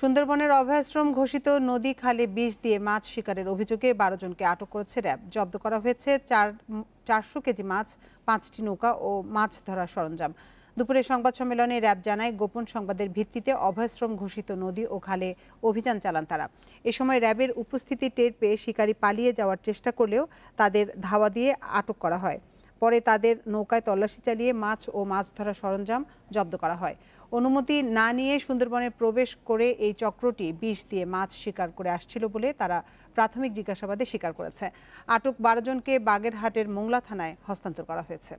সুন্দরবনের অভয়াশ্রম ঘোষিত নদী খালে বিষ দিয়ে মাছ শিকারের অভিযোগে বারো জনকে আটক করেছে র্যাব জব্দ করা হয়েছে চার চারশো কেজি মাছ পাঁচটি নৌকা ও মাছ ধরার সরঞ্জাম দুপুরে সংবাদ সম্মেলনে র্যাব জানায় গোপন সংবাদের ভিত্তিতে অভয়াশ্রম ঘোষিত নদী ও খালে অভিযান চালান তারা এ সময় র্যাবের উপস্থিতি টের পেয়ে শিকারী পালিয়ে যাওয়ার চেষ্টা করলেও তাদের ধাওয়া দিয়ে আটক করা হয় পরে তাদের নৌকায় তল্লাশি চালিয়ে মাছ ও মাছ ধরা সরঞ্জাম জব্দ করা হয় অনুমতি না নিয়ে সুন্দরবনে প্রবেশ করে এই চক্রটি বিষ দিয়ে মাছ শিকার করে আসছিল বলে তারা প্রাথমিক জিজ্ঞাসাবাদে স্বীকার করেছে আটক বারোজনকে বাগেরহাটের মোংলা থানায় হস্তান্তর করা হয়েছে